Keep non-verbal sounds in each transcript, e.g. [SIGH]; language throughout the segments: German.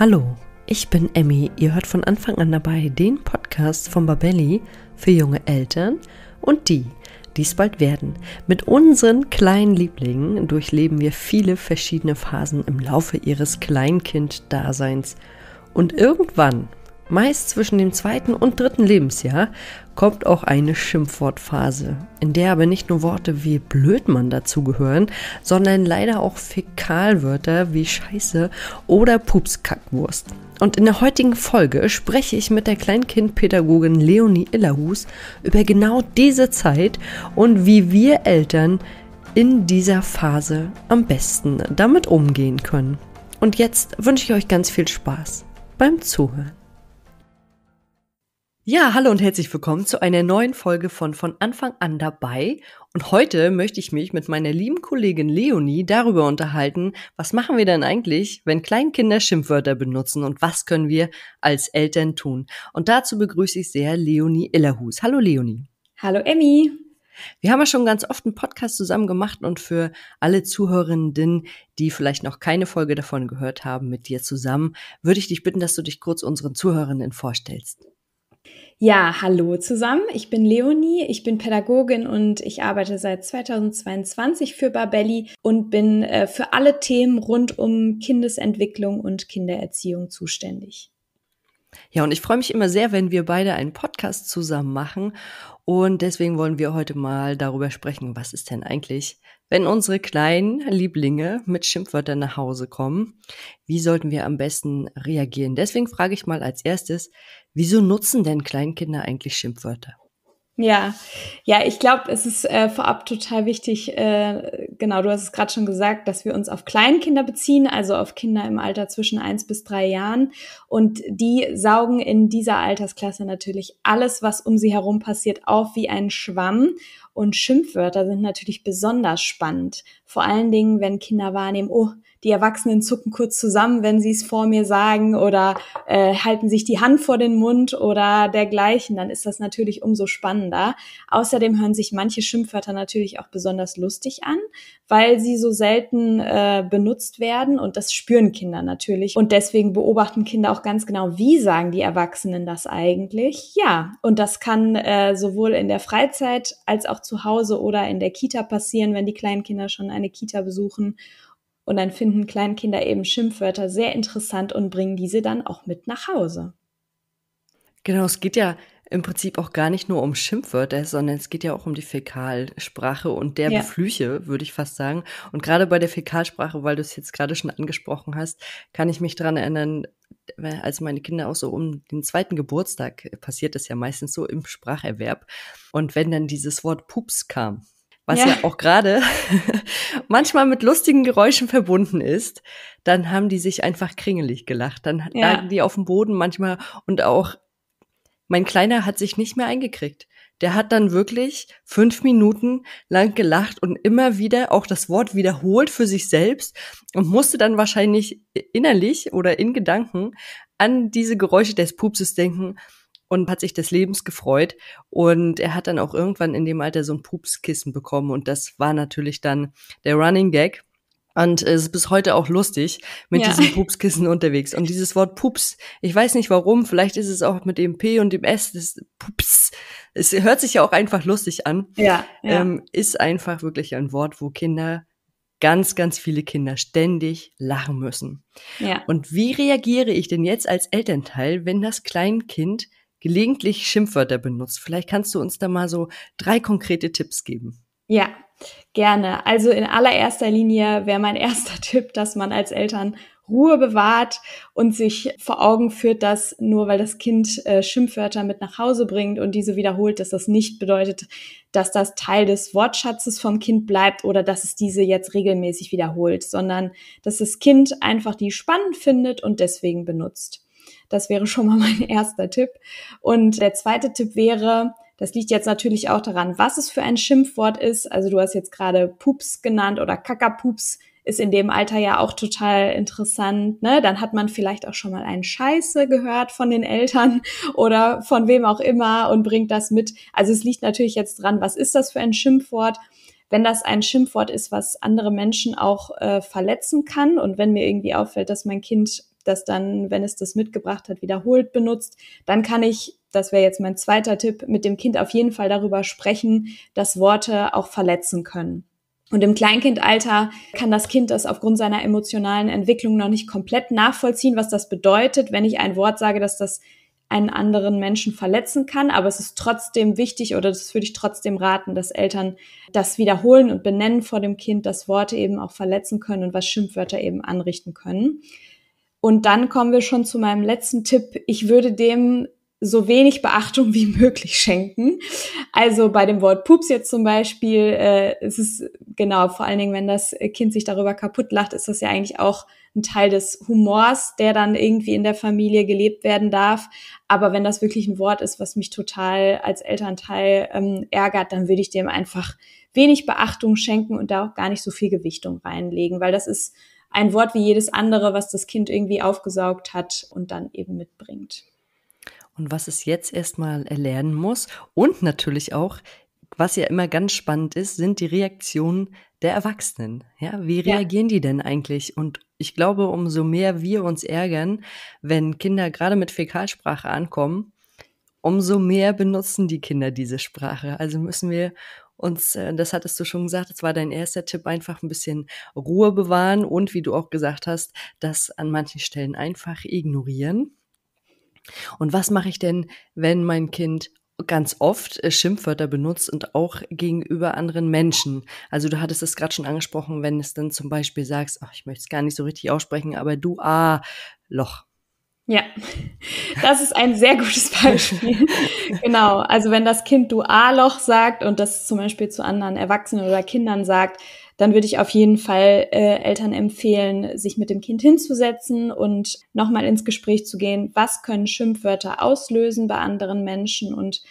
Hallo, ich bin Emmy. Ihr hört von Anfang an dabei den Podcast von Babelli für junge Eltern und die, die es bald werden. Mit unseren kleinen Lieblingen durchleben wir viele verschiedene Phasen im Laufe ihres Kleinkind-Daseins. Und irgendwann, meist zwischen dem zweiten und dritten Lebensjahr, kommt auch eine Schimpfwortphase, in der aber nicht nur Worte wie blöd man dazugehören, sondern leider auch Fäkalwörter wie Scheiße oder Pupskackwurst. Und in der heutigen Folge spreche ich mit der Kleinkindpädagogin Leonie Illerhus über genau diese Zeit und wie wir Eltern in dieser Phase am besten damit umgehen können. Und jetzt wünsche ich euch ganz viel Spaß beim Zuhören. Ja, hallo und herzlich willkommen zu einer neuen Folge von Von Anfang an dabei. Und heute möchte ich mich mit meiner lieben Kollegin Leonie darüber unterhalten, was machen wir denn eigentlich, wenn Kleinkinder Schimpfwörter benutzen und was können wir als Eltern tun. Und dazu begrüße ich sehr Leonie Illerhus. Hallo Leonie. Hallo Emmy. Wir haben ja schon ganz oft einen Podcast zusammen gemacht und für alle Zuhörenden, die vielleicht noch keine Folge davon gehört haben, mit dir zusammen, würde ich dich bitten, dass du dich kurz unseren Zuhörenden vorstellst. Ja, hallo zusammen. Ich bin Leonie, ich bin Pädagogin und ich arbeite seit 2022 für Barbelli und bin äh, für alle Themen rund um Kindesentwicklung und Kindererziehung zuständig. Ja, und ich freue mich immer sehr, wenn wir beide einen Podcast zusammen machen. Und deswegen wollen wir heute mal darüber sprechen, was ist denn eigentlich wenn unsere kleinen Lieblinge mit Schimpfwörtern nach Hause kommen, wie sollten wir am besten reagieren? Deswegen frage ich mal als erstes, wieso nutzen denn Kleinkinder eigentlich Schimpfwörter? Ja, ja, ich glaube, es ist äh, vorab total wichtig, äh, genau, du hast es gerade schon gesagt, dass wir uns auf Kleinkinder beziehen, also auf Kinder im Alter zwischen eins bis drei Jahren. Und die saugen in dieser Altersklasse natürlich alles, was um sie herum passiert, auf wie ein Schwamm. Und Schimpfwörter sind natürlich besonders spannend. Vor allen Dingen, wenn Kinder wahrnehmen, oh, die Erwachsenen zucken kurz zusammen, wenn sie es vor mir sagen oder äh, halten sich die Hand vor den Mund oder dergleichen, dann ist das natürlich umso spannender. Außerdem hören sich manche Schimpfwörter natürlich auch besonders lustig an, weil sie so selten äh, benutzt werden und das spüren Kinder natürlich. Und deswegen beobachten Kinder auch ganz genau, wie sagen die Erwachsenen das eigentlich. Ja, und das kann äh, sowohl in der Freizeit als auch zu Hause oder in der Kita passieren, wenn die kleinen Kinder schon eine Kita besuchen. Und dann finden Kleinkinder eben Schimpfwörter sehr interessant und bringen diese dann auch mit nach Hause. Genau, es geht ja im Prinzip auch gar nicht nur um Schimpfwörter, sondern es geht ja auch um die Fäkalsprache und der ja. Flüche, würde ich fast sagen. Und gerade bei der Fäkalsprache, weil du es jetzt gerade schon angesprochen hast, kann ich mich daran erinnern, als meine Kinder auch so um den zweiten Geburtstag äh, passiert das ja meistens so im Spracherwerb. Und wenn dann dieses Wort Pups kam, was ja, ja auch gerade [LAUGHS] manchmal mit lustigen Geräuschen verbunden ist, dann haben die sich einfach kringelig gelacht. Dann ja. lagen die auf dem Boden manchmal und auch mein Kleiner hat sich nicht mehr eingekriegt. Der hat dann wirklich fünf Minuten lang gelacht und immer wieder auch das Wort wiederholt für sich selbst und musste dann wahrscheinlich innerlich oder in Gedanken an diese Geräusche des Pupses denken und hat sich des Lebens gefreut. Und er hat dann auch irgendwann in dem Alter so ein Pupskissen bekommen. Und das war natürlich dann der Running Gag. Und es ist bis heute auch lustig mit ja. diesem [LAUGHS] Pupskissen unterwegs. Und dieses Wort Pups, ich weiß nicht warum, vielleicht ist es auch mit dem P und dem S, das Pups, es hört sich ja auch einfach lustig an. Ja, ja. Ähm, ist einfach wirklich ein Wort, wo Kinder, ganz, ganz viele Kinder ständig lachen müssen. Ja. Und wie reagiere ich denn jetzt als Elternteil, wenn das Kleinkind gelegentlich Schimpfwörter benutzt. Vielleicht kannst du uns da mal so drei konkrete Tipps geben. Ja, gerne. Also in allererster Linie wäre mein [LAUGHS] erster Tipp, dass man als Eltern Ruhe bewahrt und sich vor Augen führt, dass nur weil das Kind äh, Schimpfwörter mit nach Hause bringt und diese wiederholt, dass das nicht bedeutet, dass das Teil des Wortschatzes vom Kind bleibt oder dass es diese jetzt regelmäßig wiederholt, sondern dass das Kind einfach die spannend findet und deswegen benutzt. Das wäre schon mal [LAUGHS] mein erster Tipp. Und der zweite Tipp wäre, das liegt jetzt natürlich auch daran, was es für ein Schimpfwort ist. Also du hast jetzt gerade Pups genannt oder Kackapups ist in dem Alter ja auch total interessant. Ne? Dann hat man vielleicht auch schon mal einen Scheiße gehört von den Eltern [LAUGHS] oder von wem auch immer und bringt das mit. Also es liegt natürlich jetzt dran, was ist das für ein Schimpfwort? Wenn das ein Schimpfwort ist, was andere Menschen auch äh, verletzen kann und wenn mir irgendwie auffällt, dass mein Kind das dann, wenn es das mitgebracht hat, wiederholt benutzt, dann kann ich, das wäre jetzt mein zweiter Tipp, mit dem Kind auf jeden Fall darüber sprechen, dass Worte auch verletzen können. Und im Kleinkindalter kann das Kind das aufgrund seiner emotionalen Entwicklung noch nicht komplett nachvollziehen, was das bedeutet, wenn ich ein Wort sage, dass das einen anderen Menschen verletzen kann. Aber es ist trotzdem wichtig oder das würde ich trotzdem raten, dass Eltern das wiederholen und benennen vor dem Kind, dass Worte eben auch verletzen können und was Schimpfwörter eben anrichten können. Und dann kommen wir schon zu meinem letzten Tipp. Ich würde dem so wenig Beachtung wie [LAUGHS] möglich schenken. Also bei dem Wort Pups jetzt zum Beispiel, äh, es ist genau, vor allen Dingen, wenn das Kind sich darüber kaputt lacht, ist das ja eigentlich auch ein Teil des Humors, der dann irgendwie in der Familie gelebt werden darf. Aber wenn das wirklich ein Wort ist, was mich total als Elternteil ähm, ärgert, dann würde ich dem einfach wenig Beachtung schenken und da auch gar nicht so viel Gewichtung reinlegen, weil das ist ein Wort wie jedes andere, was das Kind irgendwie aufgesaugt hat und dann eben mitbringt. Und was es jetzt erstmal erlernen muss und natürlich auch, was ja immer ganz spannend ist, sind die Reaktionen der Erwachsenen. Ja, wie reagieren ja. die denn eigentlich? Und ich glaube, umso mehr wir uns ärgern, wenn Kinder gerade mit Fäkalsprache ankommen, umso mehr benutzen die Kinder diese Sprache. Also müssen wir und äh, das hattest du schon gesagt, das war dein erster Tipp, einfach ein bisschen Ruhe bewahren und wie du auch gesagt hast, das an manchen Stellen einfach ignorieren. Und was mache ich denn, wenn mein Kind ganz oft äh, Schimpfwörter benutzt und auch gegenüber anderen Menschen. Also du hattest es gerade schon angesprochen, wenn es dann zum Beispiel sagst, ach, ich möchte es gar nicht so richtig aussprechen, aber du ah, Loch ja, das ist ein sehr gutes [LAUGHS] Beispiel. genau. Also wenn das Kind du A-Loch sagt und das zum Beispiel zu anderen Erwachsenen oder Kindern sagt, dann würde ich auf jeden Fall äh, Eltern empfehlen, sich mit dem Kind hinzusetzen und nochmal ins Gespräch zu gehen. Was können Schimpfwörter auslösen bei anderen Menschen und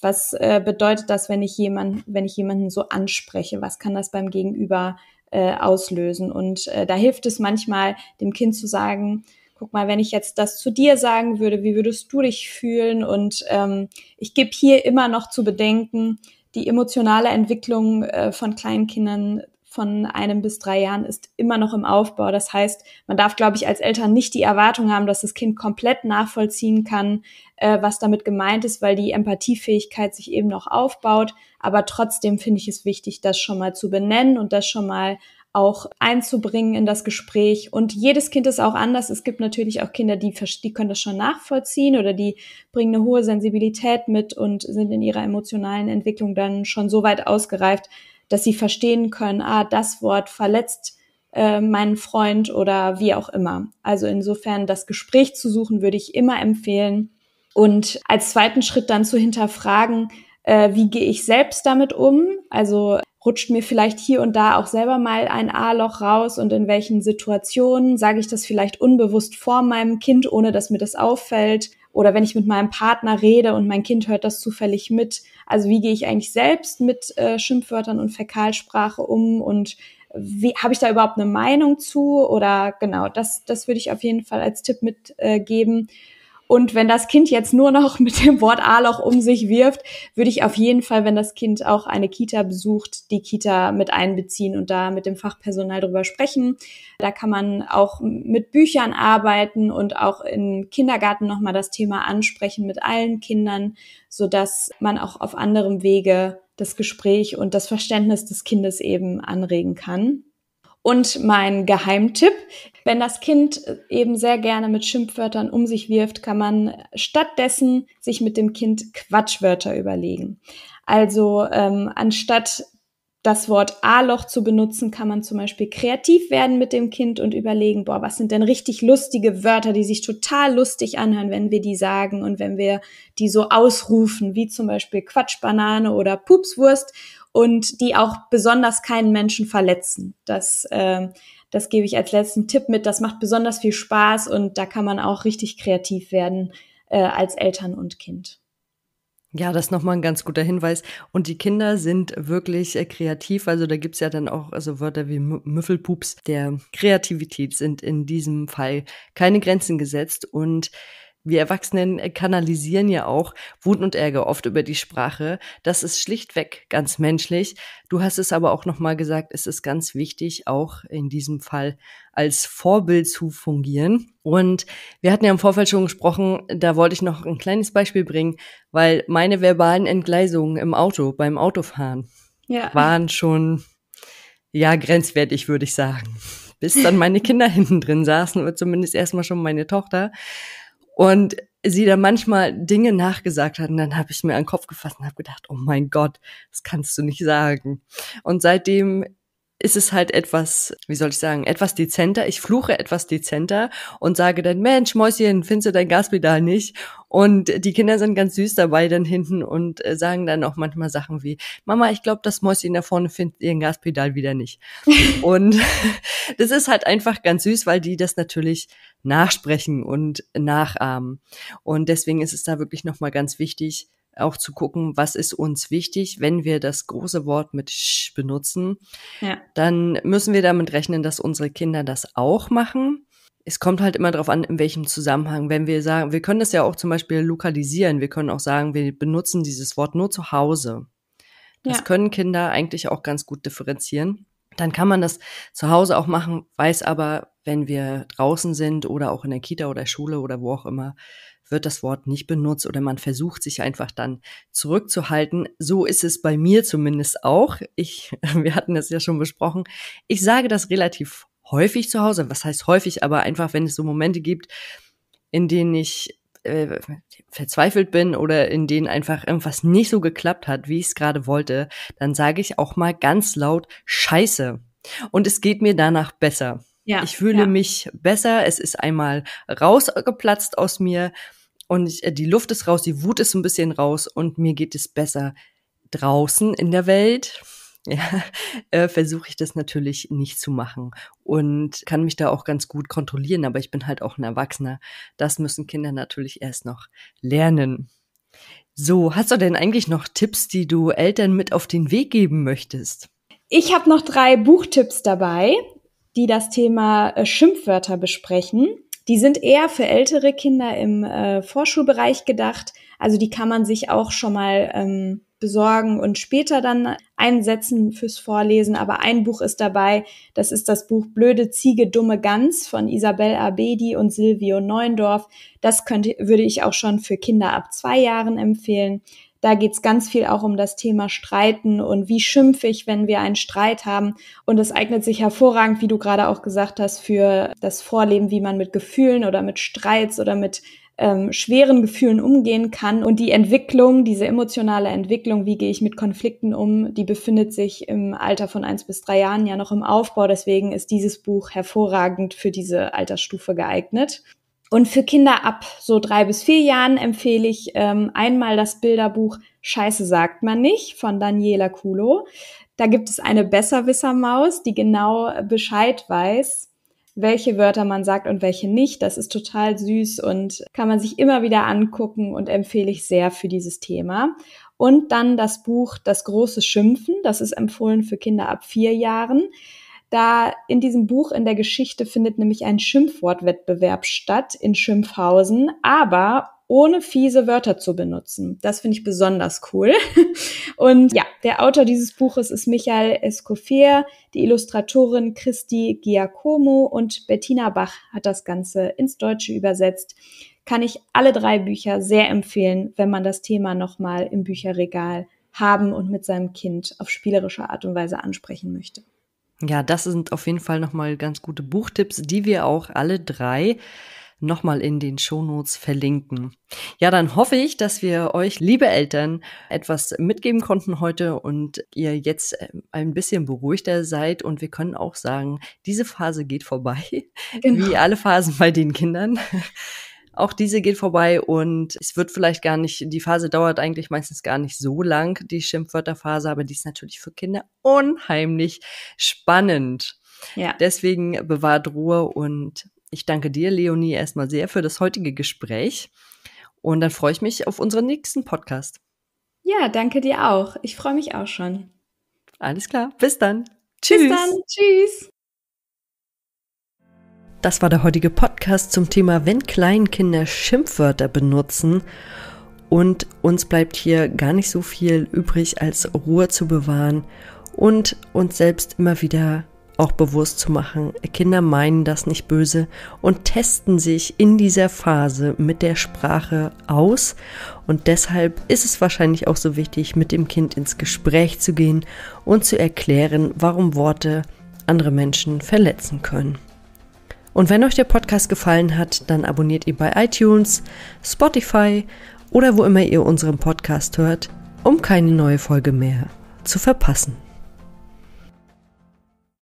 was äh, bedeutet das, wenn ich jemanden, wenn ich jemanden so anspreche? Was kann das beim Gegenüber äh, auslösen? Und äh, da hilft es manchmal, dem Kind zu sagen, guck mal, wenn ich jetzt das zu dir sagen würde, wie würdest du dich fühlen? Und ähm, ich gebe hier immer noch zu bedenken, die emotionale Entwicklung äh, von kleinen Kindern von einem bis drei Jahren ist immer noch im Aufbau. Das heißt, man darf, glaube ich, als Eltern nicht die Erwartung haben, dass das Kind komplett nachvollziehen kann, äh, was damit gemeint ist, weil die Empathiefähigkeit sich eben noch aufbaut. Aber trotzdem finde ich es wichtig, das schon mal zu benennen und das schon mal auch einzubringen in das Gespräch. Und jedes Kind ist auch anders. Es gibt natürlich auch Kinder, die, die können das schon nachvollziehen oder die bringen eine hohe Sensibilität mit und sind in ihrer emotionalen Entwicklung dann schon so weit ausgereift, dass sie verstehen können, ah, das Wort verletzt äh, meinen Freund oder wie auch immer. Also insofern das Gespräch zu suchen, würde ich immer empfehlen. Und als zweiten Schritt dann zu hinterfragen, äh, wie gehe ich selbst damit um? Also rutscht mir vielleicht hier und da auch selber mal ein A-Loch raus und in welchen Situationen sage ich das vielleicht unbewusst vor meinem Kind, ohne dass mir das auffällt? Oder wenn ich mit meinem Partner rede und mein Kind hört das zufällig mit. Also wie gehe ich eigentlich selbst mit äh, Schimpfwörtern und Fäkalsprache um und wie habe ich da überhaupt eine Meinung zu? Oder genau, das, das würde ich auf jeden Fall als Tipp mitgeben. Äh, und wenn das Kind jetzt nur noch [LAUGHS] mit dem Wort A-Loch um sich wirft, würde ich auf jeden Fall, wenn das Kind auch eine Kita besucht, die Kita mit einbeziehen und da mit dem Fachpersonal drüber sprechen. Da kann man auch mit Büchern arbeiten und auch im Kindergarten nochmal das Thema ansprechen mit allen Kindern, sodass man auch auf anderem Wege das Gespräch und das Verständnis des Kindes eben anregen kann. Und mein Geheimtipp wenn das Kind eben sehr gerne mit Schimpfwörtern um sich wirft, kann man stattdessen sich mit dem Kind Quatschwörter überlegen. Also ähm, anstatt das Wort A-Loch zu benutzen, kann man zum Beispiel kreativ werden mit dem Kind und überlegen, boah, was sind denn richtig lustige Wörter, die sich total lustig anhören, wenn wir die sagen und wenn wir die so ausrufen, wie zum Beispiel Quatschbanane oder Pupswurst und die auch besonders keinen Menschen verletzen. Das, äh, das gebe ich als letzten Tipp mit. Das macht besonders viel Spaß und da kann man auch richtig kreativ werden äh, als Eltern und Kind. Ja, das ist nochmal ein ganz guter Hinweis. Und die Kinder sind wirklich äh, kreativ. Also da gibt's ja dann auch so also Wörter wie Müffelpups. Der Kreativität sind in diesem Fall keine Grenzen gesetzt. Und wir Erwachsenen äh, kanalisieren ja auch Wut und Ärger oft über die Sprache. Das ist schlichtweg ganz menschlich. Du hast es aber auch nochmal gesagt, es ist ganz wichtig, auch in diesem Fall als Vorbild zu fungieren. Und wir hatten ja im Vorfeld schon gesprochen, da wollte ich noch ein kleines Beispiel bringen, weil meine verbalen Entgleisungen im Auto, beim Autofahren, ja. waren schon, ja, grenzwertig, würde ich sagen bis dann meine Kinder [LAUGHS] hinten drin saßen oder zumindest erstmal schon meine Tochter und sie da manchmal Dinge nachgesagt hat. Und dann habe ich mir an den Kopf gefasst und habe gedacht, oh mein Gott, das kannst du nicht sagen. Und seitdem ist es halt etwas, wie soll ich sagen, etwas dezenter. Ich fluche etwas dezenter und sage dann, Mensch, Mäuschen, findest du dein Gaspedal nicht? Und die Kinder sind ganz süß dabei dann hinten und äh, sagen dann auch manchmal Sachen wie, Mama, ich glaube, das Mäuschen da vorne findet ihren Gaspedal wieder nicht. [LAUGHS] und [LAUGHS] das ist halt einfach ganz süß, weil die das natürlich nachsprechen und nachahmen. Und deswegen ist es da wirklich nochmal ganz wichtig, auch zu gucken, was ist uns wichtig, wenn wir das große Wort mit Sch benutzen, ja. dann müssen wir damit rechnen, dass unsere Kinder das auch machen. Es kommt halt immer darauf an, in welchem Zusammenhang. Wenn wir sagen, wir können das ja auch zum Beispiel lokalisieren, wir können auch sagen, wir benutzen dieses Wort nur zu Hause. Das ja. können Kinder eigentlich auch ganz gut differenzieren. Dann kann man das zu Hause auch machen, weiß aber, wenn wir draußen sind oder auch in der Kita oder Schule oder wo auch immer, wird das Wort nicht benutzt oder man versucht sich einfach dann zurückzuhalten. So ist es bei mir zumindest auch. Ich, [LAUGHS] wir hatten das ja schon besprochen. Ich sage das relativ häufig zu Hause. Was heißt häufig? Aber einfach, wenn es so Momente gibt, in denen ich äh, verzweifelt bin oder in denen einfach irgendwas nicht so geklappt hat, wie ich es gerade wollte, dann sage ich auch mal ganz laut Scheiße. Und es geht mir danach besser. Ja, ich fühle ja. mich besser. Es ist einmal rausgeplatzt aus mir und ich, äh, die Luft ist raus, die Wut ist so ein bisschen raus und mir geht es besser draußen in der Welt. [LAUGHS] Ja, äh, versuche ich das natürlich nicht zu machen und kann mich da auch ganz gut kontrollieren, aber ich bin halt auch ein Erwachsener. Das müssen Kinder natürlich erst noch lernen. So, hast du denn eigentlich noch Tipps, die du Eltern mit auf den Weg geben möchtest? Ich habe noch drei Buchtipps dabei, die das Thema äh, Schimpfwörter besprechen. Die sind eher für ältere Kinder im äh, Vorschulbereich gedacht. Also die kann man sich auch schon mal ähm, besorgen und später dann einsetzen fürs Vorlesen. Aber ein Buch ist dabei. Das ist das Buch Blöde Ziege, dumme Gans von Isabel Abedi und Silvio Neundorf. Das könnte, würde ich auch schon für Kinder ab zwei Jahren empfehlen. Da geht's ganz viel auch um das Thema Streiten und wie schimpfe ich, wenn wir einen Streit haben. Und es eignet sich hervorragend, wie du gerade auch gesagt hast, für das Vorleben, wie man mit Gefühlen oder mit Streits oder mit ähm, schweren Gefühlen umgehen kann. Und die Entwicklung, diese emotionale Entwicklung, wie gehe ich mit Konflikten um, die befindet sich im Alter von eins bis drei Jahren ja noch im Aufbau. Deswegen ist dieses Buch hervorragend für diese Altersstufe geeignet. Und für Kinder ab so drei bis vier Jahren empfehle ich ähm, einmal das Bilderbuch Scheiße sagt man nicht von Daniela Kulo. Da gibt es eine Besserwissermaus, die genau Bescheid weiß, welche Wörter man sagt und welche nicht. Das ist total süß und kann man sich immer wieder angucken und empfehle ich sehr für dieses Thema. Und dann das Buch Das große Schimpfen, das ist empfohlen für Kinder ab vier Jahren da in diesem Buch in der Geschichte findet nämlich ein Schimpfwortwettbewerb statt in Schimpfhausen, aber ohne fiese Wörter zu benutzen. Das finde ich besonders cool. [LAUGHS] Und ja, der Autor dieses Buches ist Michael Escoffier, die Illustratorin Christi Giacomo und Bettina Bach hat das Ganze ins Deutsche übersetzt. Kann ich alle drei Bücher sehr empfehlen, wenn man das Thema nochmal im Bücherregal haben und mit seinem Kind auf spielerische Art und Weise ansprechen möchte. Ja, das sind auf jeden Fall nochmal ganz gute Buchtipps, die wir auch alle drei nochmal in den Shownotes verlinken. Ja, dann hoffe ich, dass wir euch, liebe Eltern, etwas mitgeben konnten heute und ihr jetzt äh, ein bisschen beruhigter seid und wir können auch sagen, diese Phase geht vorbei, [LAUGHS] genau. wie alle Phasen bei den Kindern. Auch diese geht vorbei und es wird vielleicht gar nicht, die Phase dauert eigentlich meistens gar nicht so lang, die Schimpfwörterphase, aber die ist natürlich für Kinder unheimlich spannend. Ja. Deswegen bewahrt Ruhe und ich danke dir, Leonie, erstmal sehr für das heutige Gespräch. Und dann freue ich mich auf unseren nächsten Podcast. Ja, danke dir auch. Ich freue mich auch schon. Alles klar. Bis dann. Tschüss. Bis dann. Tschüss. Das war der heutige Podcast zum Thema, wenn Kleinkinder Schimpfwörter benutzen. Und uns bleibt hier gar nicht so viel übrig, als Ruhe zu bewahren und uns selbst immer wieder auch bewusst zu machen. Kinder meinen das nicht böse und testen sich in dieser Phase mit der Sprache aus. Und deshalb ist es wahrscheinlich auch so wichtig, mit dem Kind ins Gespräch zu gehen und zu erklären, warum Worte andere Menschen verletzen können. Und wenn euch der Podcast gefallen hat, dann abonniert ihr bei iTunes, Spotify oder wo immer ihr unseren Podcast hört, um keine neue Folge mehr zu verpassen.